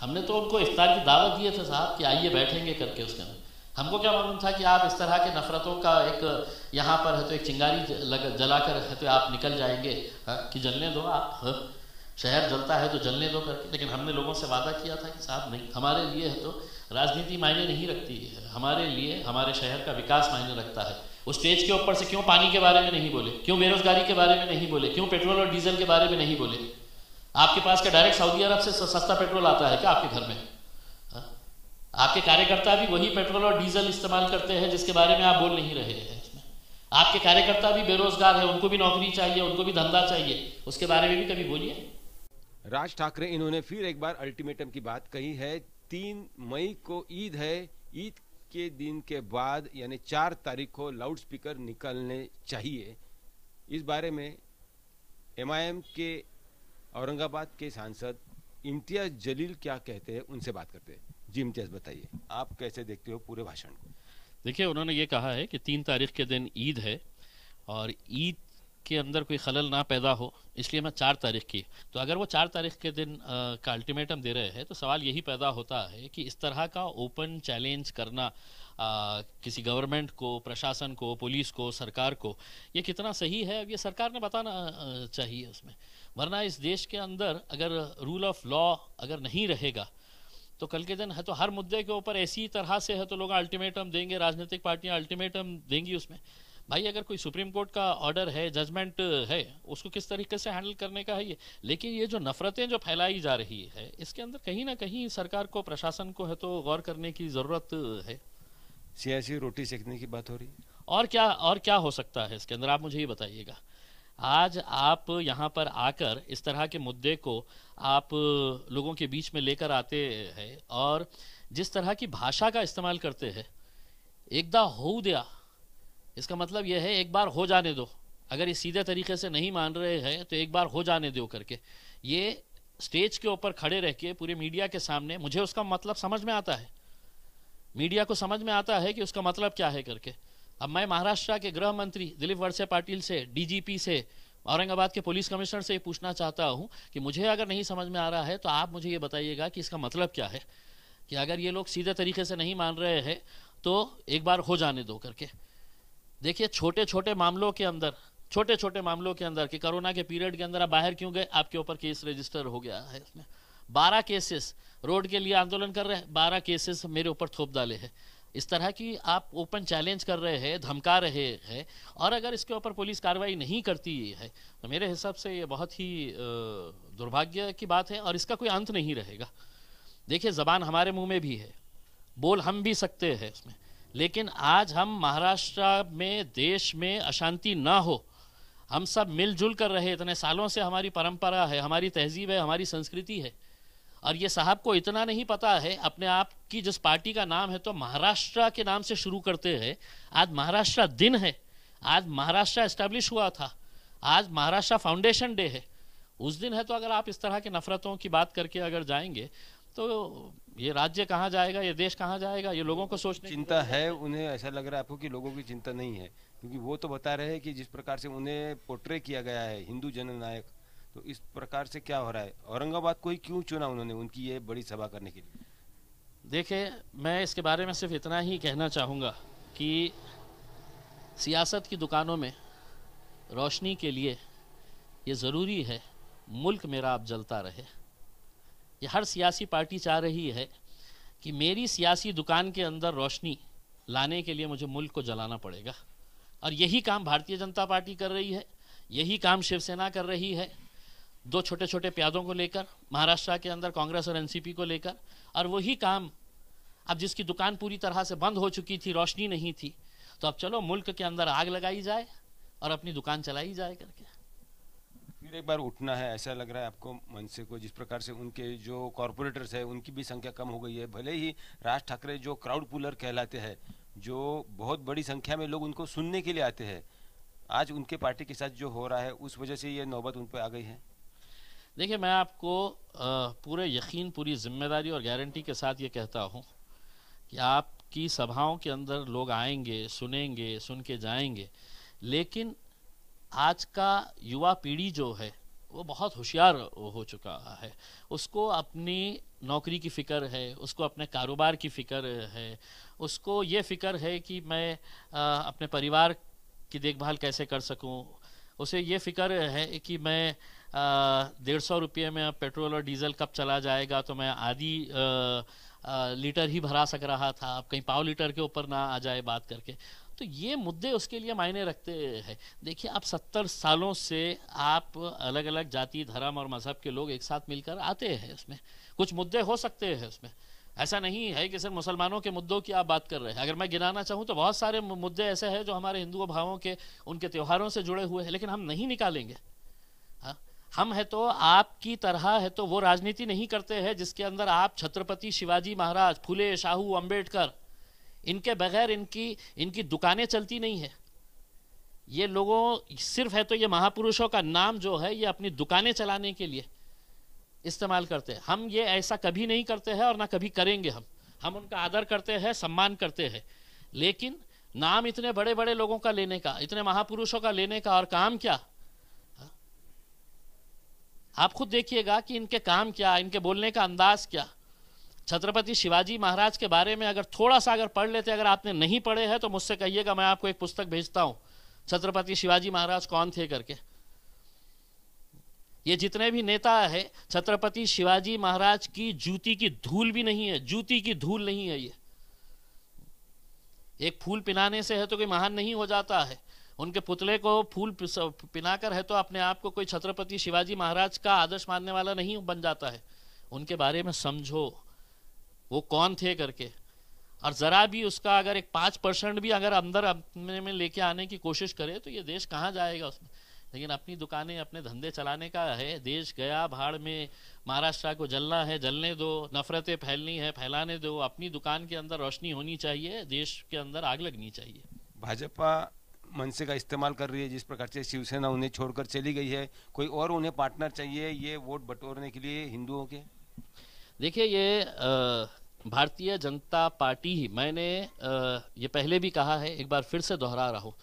हमने तो उनको इफ्तार की दावत दिए थे साहब कि आइए बैठेंगे करके उसके अंदर हमको क्या मालूम था कि आप इस तरह के नफ़रतों का एक यहाँ पर है तो एक चिंगारी लग जला कर है तो आप निकल जाएंगे हा? कि जलने दो आप हा? शहर जलता है तो जलने दो करके लेकिन हमने लोगों से वादा किया था कि साहब नहीं हमारे लिए है तो राजनीति मायने नहीं रखती है हमारे लिए हमारे शहर का विकास मायने रखता है उस स्टेज के ऊपर से क्यों पानी के बारे में नहीं बोले क्यों बेरोज़गारी के बारे में नहीं बोले क्यों पेट्रोल और डीजल के बारे में नहीं बोले आपके पास क्या डायरेक्ट सऊदी अरब से सस्ता पेट्रोल आता है क्या आपके घर में हाँ? आपके कार्यकर्ता भी वही पेट्रोल और डीजल इस्तेमाल करते हैं जिसके बारे में आप बोल नहीं रहे हैं आपके कार्यकर्ता भी बेरोजगार है उनको भी नौकरी चाहिए उनको भी धंधा चाहिए उसके बारे में भी कभी बोलिए राज ठाकरे इन्होंने फिर एक बार अल्टीमेटम की बात कही है तीन मई को ईद है ईद के दिन के बाद यानी चार तारीख को लाउड स्पीकर निकलने चाहिए इस बारे में एमआईएम के औरंगाबाद के सांसद इम्तियाज जलील क्या कहते हैं उनसे बात करते हैं जी इम्तियाज बताइए आप कैसे देखते हो पूरे भाषण को देखिए उन्होंने ये कहा है कि तीन तारीख के दिन ईद है और ईद के अंदर कोई खलल ना पैदा हो इसलिए मैं चार तारीख की तो अगर वो चार तारीख के दिन आ, का अल्टीमेटम दे रहे हैं तो सवाल यही पैदा होता है कि इस तरह का ओपन चैलेंज करना आ, किसी गवर्नमेंट को प्रशासन को पुलिस को सरकार को ये कितना सही है ये सरकार ने बताना चाहिए उसमें वरना इस देश के अंदर अगर रूल ऑफ लॉ अगर नहीं रहेगा तो कल के दिन है तो हर मुद्दे के ऊपर ऐसी तरह से है तो लोग अल्टीमेटम देंगे राजनीतिक पार्टियां अल्टीमेटम देंगी उसमें भाई अगर कोई सुप्रीम कोर्ट का ऑर्डर है जजमेंट है उसको किस तरीके से हैंडल करने का है ये लेकिन ये जो नफरतें जो फैलाई जा रही है इसके अंदर कहीं ना कहीं सरकार को प्रशासन को है तो गौर करने की ज़रूरत है सियासी रोटी सेकने की बात हो रही है और क्या और क्या हो सकता है इसके अंदर आप मुझे ये बताइएगा आज आप यहाँ पर आकर इस तरह के मुद्दे को आप लोगों के बीच में लेकर आते हैं और जिस तरह की भाषा का इस्तेमाल करते हैं एकदा हो दिया इसका मतलब यह है एक बार हो जाने दो अगर ये सीधे तरीके से नहीं मान रहे हैं तो एक बार हो जाने दो करके ये स्टेज के ऊपर खड़े रह के पूरे मीडिया के सामने मुझे उसका मतलब समझ में आता है मीडिया को समझ में आता है कि उसका मतलब क्या है करके अब मैं महाराष्ट्र के गृह मंत्री दिलीप वर्से पाटिल से डीजीपी से औरंगाबाद के पुलिस कमिश्नर से ये पूछना चाहता हूँ कि मुझे अगर नहीं समझ में आ रहा है तो आप मुझे ये बताइएगा कि इसका मतलब क्या है कि अगर ये लोग सीधे तरीके से नहीं मान रहे हैं तो एक बार हो जाने दो करके देखिए छोटे छोटे मामलों के अंदर छोटे छोटे मामलों के अंदर कि कोरोना के पीरियड के अंदर आप बाहर क्यों गए आपके ऊपर केस रजिस्टर हो गया है उसमें बारह केसेस रोड के लिए आंदोलन कर रहे हैं बारह केसेस मेरे ऊपर थोप डाले हैं इस तरह की आप ओपन चैलेंज कर रहे हैं धमका रहे हैं और अगर इसके ऊपर पुलिस कार्रवाई नहीं करती है तो मेरे हिसाब से ये बहुत ही दुर्भाग्य की बात है और इसका कोई अंत नहीं रहेगा देखिए ज़बान हमारे मुंह में भी है बोल हम भी सकते हैं उसमें लेकिन आज हम महाराष्ट्र में देश में अशांति ना हो हम सब मिलजुल कर रहे इतने सालों से हमारी परंपरा है हमारी तहजीब है हमारी संस्कृति है और ये साहब को इतना नहीं पता है अपने आप की जिस पार्टी का नाम है तो महाराष्ट्र के नाम से शुरू करते हैं आज महाराष्ट्र दिन है आज महाराष्ट्र एस्टेब्लिश हुआ था आज महाराष्ट्र फाउंडेशन डे है उस दिन है तो अगर आप इस तरह के नफरतों की बात करके अगर जाएंगे तो ये राज्य कहाँ जाएगा ये देश कहाँ जाएगा ये लोगों को तो सोच चिंता है उन्हें ऐसा लग रहा है आपको कि लोगों की चिंता नहीं है क्योंकि वो तो बता रहे हैं कि जिस प्रकार से उन्हें पोर्ट्रे किया गया है हिंदू जननायक तो इस प्रकार से क्या हो रहा है औरंगाबाद को ही क्यों चुना उन्होंने उनकी ये बड़ी सभा करने के लिए देखिए मैं इसके बारे में सिर्फ इतना ही कहना चाहूँगा कि सियासत की दुकानों में रोशनी के लिए ये ज़रूरी है मुल्क मेरा आप जलता रहे ये हर सियासी पार्टी चाह रही है कि मेरी सियासी दुकान के अंदर रोशनी लाने के लिए मुझे मुल्क को जलाना पड़ेगा और यही काम भारतीय जनता पार्टी कर रही है यही काम शिवसेना कर रही है दो छोटे छोटे प्यादों को लेकर महाराष्ट्र के अंदर कांग्रेस और एनसीपी को लेकर और वही काम अब जिसकी दुकान पूरी तरह से बंद हो चुकी थी रोशनी नहीं थी तो अब चलो मुल्क के अंदर आग लगाई जाए और अपनी दुकान चलाई जाए करके फिर एक बार उठना है ऐसा लग रहा है आपको मन से को जिस प्रकार से उनके जो कॉरपोरेटर्स है उनकी भी संख्या कम हो गई है भले ही राज ठाकरे जो क्राउड पुलर कहलाते हैं जो बहुत बड़ी संख्या में लोग उनको सुनने के लिए आते हैं आज उनके पार्टी के साथ जो हो रहा है उस वजह से ये नौबत उन पर आ गई है देखिए मैं आपको पूरे यकीन पूरी जिम्मेदारी और गारंटी के साथ ये कहता हूँ कि आपकी सभाओं के अंदर लोग आएंगे सुनेंगे सुन के जाएंगे लेकिन आज का युवा पीढ़ी जो है वो बहुत होशियार हो चुका है उसको अपनी नौकरी की फ़िक्र है उसको अपने कारोबार की फ़िक्र है उसको ये फ़िक्र है कि मैं अपने परिवार की देखभाल कैसे कर सकूं उसे ये फ़िक्र है कि मैं डेढ़ सौ रुपये में अब पेट्रोल और डीजल कब चला जाएगा तो मैं आधी लीटर ही भरा सक रहा था अब कहीं पाव लीटर के ऊपर ना आ जाए बात करके तो ये मुद्दे उसके लिए मायने रखते हैं देखिए आप सत्तर सालों से आप अलग अलग जाति धर्म और मजहब के लोग एक साथ मिलकर आते हैं उसमें कुछ मुद्दे हो सकते हैं उसमें ऐसा नहीं है कि सिर्फ मुसलमानों के मुद्दों की आप बात कर रहे हैं अगर मैं गिनाना चाहूँ तो बहुत सारे मुद्दे ऐसे हैं जो हमारे हिंदुओं भावों के उनके त्योहारों से जुड़े हुए हैं लेकिन हम नहीं निकालेंगे हम है तो आपकी तरह है तो वो राजनीति नहीं करते हैं जिसके अंदर आप छत्रपति शिवाजी महाराज फुले शाहू अंबेडकर इनके बगैर इनकी इनकी दुकानें चलती नहीं है ये लोगों सिर्फ है तो ये महापुरुषों का नाम जो है ये अपनी दुकानें चलाने के लिए इस्तेमाल करते हैं हम ये ऐसा कभी नहीं करते हैं और ना कभी करेंगे हम हम उनका आदर करते हैं सम्मान करते हैं लेकिन नाम इतने बड़े बड़े लोगों का लेने का इतने महापुरुषों का लेने का और काम क्या आप खुद देखिएगा कि इनके काम क्या इनके बोलने का अंदाज क्या छत्रपति शिवाजी महाराज के बारे में अगर थोड़ा सा अगर पढ़ लेते अगर आपने नहीं पढ़े हैं तो मुझसे कहिएगा मैं आपको एक पुस्तक भेजता हूँ छत्रपति शिवाजी महाराज कौन थे करके ये जितने भी नेता है छत्रपति शिवाजी महाराज की जूती की धूल भी नहीं है जूती की धूल नहीं है ये एक फूल पिनाने से है तो कोई महान नहीं हो जाता है उनके पुतले को फूल पिनाकर है तो अपने आप को कोई छत्रपति शिवाजी महाराज का आदर्श मानने वाला नहीं बन जाता है उनके बारे में समझो वो कौन थे करके और ज़रा भी उसका अगर एक पांच परसेंट भी अगर अंदर अपने में लेके आने की कोशिश करे तो ये देश कहाँ जाएगा उसमें लेकिन अपनी दुकानें अपने धंधे चलाने का है देश गया भाड़ में महाराष्ट्र को जलना है जलने दो नफरतें फैलनी है फैलाने दो अपनी दुकान के अंदर रोशनी होनी चाहिए देश के अंदर आग लगनी चाहिए भाजपा मनसे का इस्तेमाल कर रही है जिस प्रकार से शिवसेना उन्हें छोड़कर चली गई है कोई और उन्हें पार्टनर चाहिए ये वोट बटोरने के लिए हिंदुओं के देखिए ये भारतीय जनता पार्टी ही मैंने ये पहले भी कहा है एक बार फिर से दोहरा रहा हूँ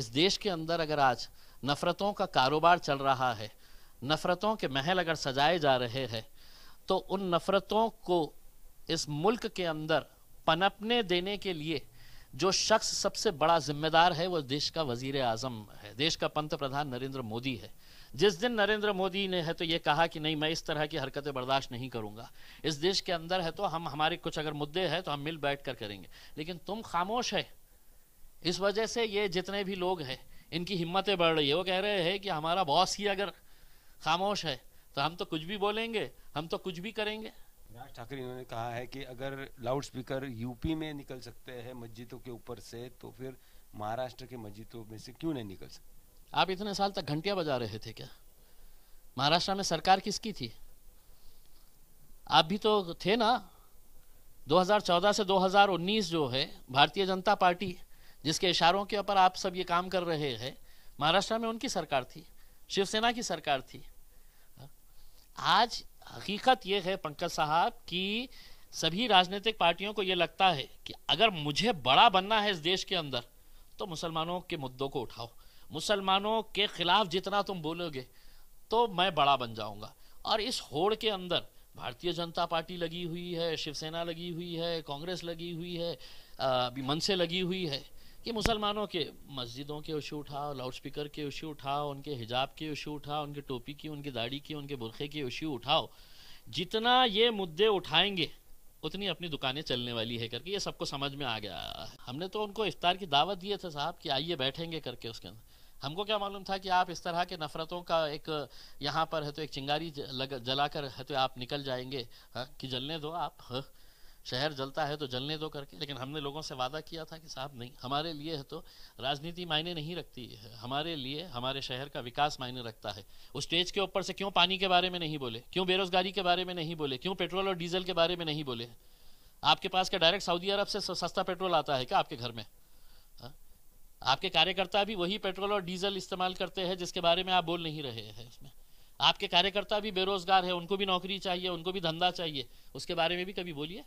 इस देश के अंदर अगर आज नफ़रतों का कारोबार चल रहा है नफ़रतों के महल अगर सजाए जा रहे हैं तो उन नफ़रतों को इस मुल्क के अंदर पनपने देने के लिए जो शख्स सबसे बड़ा जिम्मेदार है वो देश का वजीर आजम है देश का पंत प्रधान नरेंद्र मोदी है जिस दिन नरेंद्र मोदी ने है तो ये कहा कि नहीं मैं इस तरह की हरकतें बर्दाश्त नहीं करूंगा इस देश के अंदर है तो हम हमारे कुछ अगर मुद्दे हैं तो हम मिल बैठ कर करेंगे लेकिन तुम खामोश है इस वजह से ये जितने भी लोग हैं इनकी हिम्मतें बढ़ रही है वो कह रहे हैं कि हमारा बॉस ही अगर खामोश है तो हम तो कुछ भी बोलेंगे हम तो कुछ भी करेंगे राज ठाकरे इन्होंने कहा है कि अगर लाउड स्पीकर यूपी में निकल सकते हैं मस्जिदों के ऊपर से तो फिर महाराष्ट्र के मस्जिदों में से क्यों नहीं निकल सकते आप इतने साल तक घंटिया बजा रहे थे क्या महाराष्ट्र में सरकार किसकी थी आप भी तो थे ना 2014 से 2019 जो है भारतीय जनता पार्टी जिसके इशारों के ऊपर आप सब ये काम कर रहे हैं महाराष्ट्र में उनकी सरकार थी शिवसेना की सरकार थी आज हकीकत यह है पंकज साहब कि सभी राजनीतिक पार्टियों को यह लगता है कि अगर मुझे बड़ा बनना है इस देश के अंदर तो मुसलमानों के मुद्दों को उठाओ मुसलमानों के खिलाफ जितना तुम बोलोगे तो मैं बड़ा बन जाऊंगा और इस होड़ के अंदर भारतीय जनता पार्टी लगी हुई है शिवसेना लगी हुई है कांग्रेस लगी हुई है अभी मन से लगी हुई है कि मुसलमानों के मस्जिदों के इशू उठाओ लाउडस्पीकर के इशू उठाओ उनके हिजाब के इशू उठाओ उनके टोपी की उनकी दाढ़ी की उनके बुरखे के इशू उठाओ जितना ये मुद्दे उठाएंगे उतनी अपनी दुकानें चलने वाली है करके ये सबको समझ में आ गया हमने तो उनको इफ्तार की दावत दिए थे साहब कि आइए बैठेंगे करके उसके अंदर हमको क्या मालूम था कि आप इस तरह के नफ़रतों का एक यहाँ पर है तो एक चिंगारी जला कर है तो आप निकल जाएंगे हा? कि जलने दो आप हा? शहर जलता है तो जलने दो करके लेकिन हमने लोगों से वादा किया था कि साहब नहीं हमारे लिए है तो राजनीति मायने नहीं रखती है हमारे लिए हमारे शहर का विकास मायने रखता है उस स्टेज के ऊपर से क्यों पानी के बारे में नहीं बोले क्यों बेरोजगारी के बारे में नहीं बोले क्यों पेट्रोल और डीजल के बारे में नहीं बोले आपके पास क्या डायरेक्ट सऊदी अरब से सस्ता पेट्रोल आता है क्या आपके घर में हाँ? आपके कार्यकर्ता भी वही पेट्रोल और डीजल इस्तेमाल करते हैं जिसके बारे में आप बोल नहीं रहे हैं इसमें आपके कार्यकर्ता भी बेरोजगार है उनको भी नौकरी चाहिए उनको भी धंधा चाहिए उसके बारे में भी कभी बोलिए